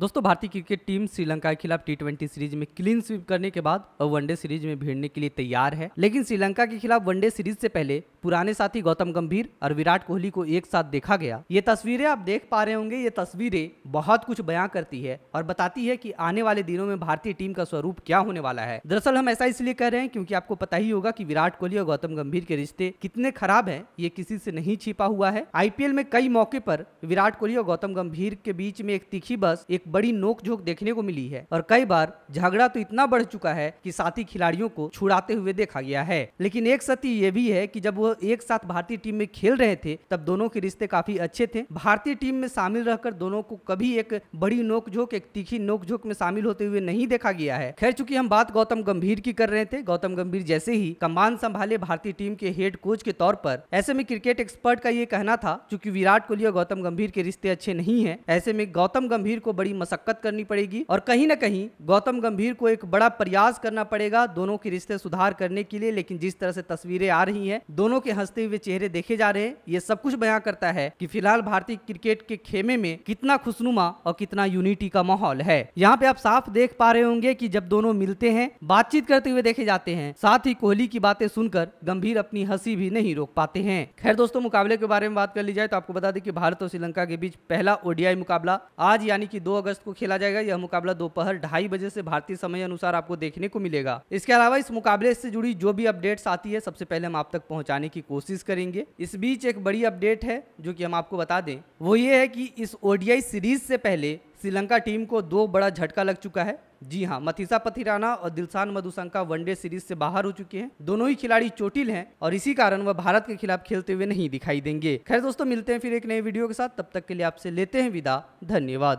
दोस्तों भारतीय cricket team Sri Lanka के खिलाफ टी सीरीज में क्लीन स्वीप करने के बाद अब वनडे सीरीज में भिड़ने के लिए तैयार है लेकिन श्रीलंका के खिलाफ वनडे सीरीज से पहले पुराने साथी गौतम गंभीर और विराट कोहली को एक साथ देखा गया ये तस्वीरें आप देख पा रहे होंगे ये तस्वीरें बहुत कुछ बयां करती है और बताती है की आने वाले दिनों में भारतीय टीम का स्वरूप क्या होने वाला है दरअसल हम ऐसा इसलिए कह रहे हैं क्यूँकी आपको पता ही होगा की विराट कोहली और गौतम गंभीर के रिश्ते कितने खराब है ये किसी से नहीं छिपा हुआ है आईपीएल में कई मौके पर विराट कोहली और गौतम गंभीर के बीच में एक तीखी बस एक बड़ी नोकझोंक देखने को मिली है और कई बार झगड़ा तो इतना बढ़ चुका है कि साथी खिलाड़ियों को छुड़ाते हुए देखा गया है लेकिन एक सती ये भी है कि जब वो एक साथ भारतीय टीम में खेल रहे थे तब दोनों के रिश्ते काफी अच्छे थे भारतीय टीम में शामिल रहकर दोनों को कभी एक बड़ी नोकझोंक एक तीखी नोकझोंक में शामिल होते हुए नहीं देखा गया है खैर चूंकि हम बात गौतम गंभीर की कर रहे थे गौतम गंभीर जैसे ही कमान संभाले भारतीय टीम के हेड कोच के तौर पर ऐसे में क्रिकेट एक्सपर्ट का ये कहना था चूंकि विराट कोहली और गौतम गंभीर के रिश्ते अच्छे नहीं है ऐसे में गौतम गंभीर को बड़ी मशक्कत करनी पड़ेगी और कहीं ना कहीं गौतम गंभीर को एक बड़ा प्रयास करना पड़ेगा दोनों के रिश्ते सुधार करने के लिए लेकिन जिस तरह से तस्वीरें आ रही हैं दोनों के हंसते हुए चेहरे देखे जा रहे हैं ये सब कुछ बयां करता है कि फिलहाल भारतीय क्रिकेट के खेमे में कितना खुशनुमा और कितना यूनिटी का माहौल है यहाँ पे आप साफ देख पा रहे होंगे की जब दोनों मिलते हैं बातचीत करते हुए देखे जाते हैं साथ ही कोहली की बातें सुनकर गंभीर अपनी हंसी भी नहीं रोक पाते हैं खैर दोस्तों मुकाबले के बारे में बात कर ली जाए तो आपको बता दें कि भारत और श्रीलंका के बीच पहला ओडीआई मुकाबला आज यानी कि दो अगर अगस्त को खेला जाएगा यह मुकाबला दोपहर ढाई बजे से भारतीय समय अनुसार आपको देखने को मिलेगा इसके अलावा इस मुकाबले से जुड़ी जो भी अपडेट्स आती है सबसे पहले हम आप तक पहुंचाने की कोशिश करेंगे इस बीच एक बड़ी अपडेट है जो कि हम आपको बता दें वो ये है कि इस ओडीआई सीरीज से पहले श्रीलंका टीम को दो बड़ा झटका लग चुका है जी हाँ मथिसा पथिराना और दिलसान मधुशंका वनडे सीरीज से बाहर हो चुके हैं दोनों ही खिलाड़ी चोटिल हैं और इसी कारण वह भारत के खिलाफ खेलते हुए नहीं दिखाई देंगे खैर दोस्तों मिलते हैं फिर एक नए वीडियो के साथ तब तक के लिए आपसे लेते हैं विदा धन्यवाद